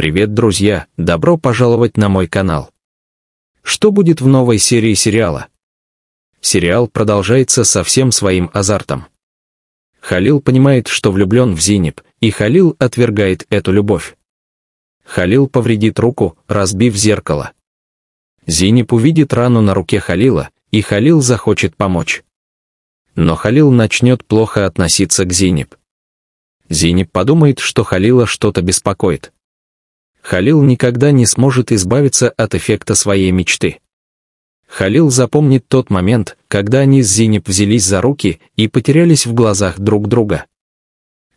Привет, друзья! Добро пожаловать на мой канал. Что будет в новой серии сериала? Сериал продолжается со всем своим азартом. Халил понимает, что влюблен в Зинеб, и Халил отвергает эту любовь. Халил повредит руку, разбив зеркало. Зинеб увидит рану на руке Халила, и Халил захочет помочь. Но Халил начнет плохо относиться к Зинеб. Зинеб подумает, что Халила что-то беспокоит. Халил никогда не сможет избавиться от эффекта своей мечты. Халил запомнит тот момент, когда они с Зинеп взялись за руки и потерялись в глазах друг друга.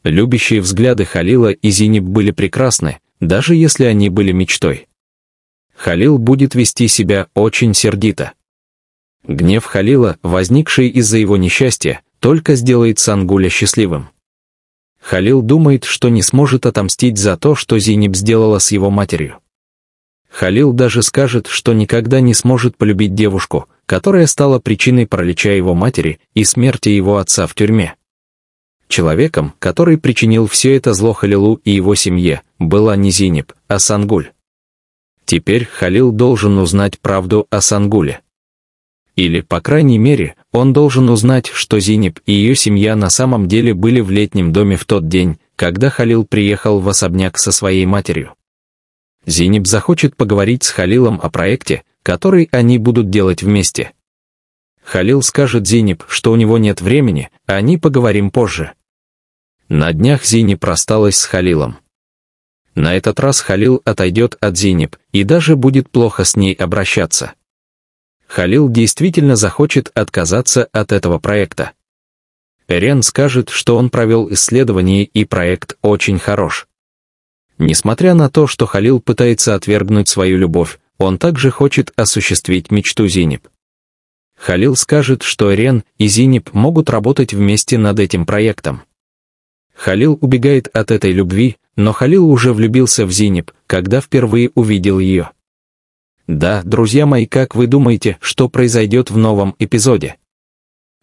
Любящие взгляды Халила и Зинеп были прекрасны, даже если они были мечтой. Халил будет вести себя очень сердито. Гнев Халила, возникший из-за его несчастья, только сделает Сангуля счастливым. Халил думает, что не сможет отомстить за то, что Зиниб сделала с его матерью. Халил даже скажет, что никогда не сможет полюбить девушку, которая стала причиной паралича его матери и смерти его отца в тюрьме. Человеком, который причинил все это зло Халилу и его семье, была не Зиниб, а Сангуль. Теперь Халил должен узнать правду о Сангуле. Или, по крайней мере, он должен узнать, что Зинеп и ее семья на самом деле были в летнем доме в тот день, когда Халил приехал в особняк со своей матерью. Зинеп захочет поговорить с Халилом о проекте, который они будут делать вместе. Халил скажет Зинеп, что у него нет времени, а они поговорим позже. На днях Зинеп рассталась с Халилом. На этот раз Халил отойдет от Зинеп и даже будет плохо с ней обращаться. Халил действительно захочет отказаться от этого проекта. Рен скажет, что он провел исследование и проект очень хорош. Несмотря на то, что Халил пытается отвергнуть свою любовь, он также хочет осуществить мечту Зинеб. Халил скажет, что Рен и Зинеб могут работать вместе над этим проектом. Халил убегает от этой любви, но Халил уже влюбился в Зинеб, когда впервые увидел ее. Да, друзья мои, как вы думаете, что произойдет в новом эпизоде?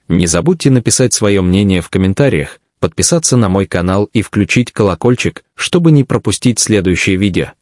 Не забудьте написать свое мнение в комментариях, подписаться на мой канал и включить колокольчик, чтобы не пропустить следующее видео.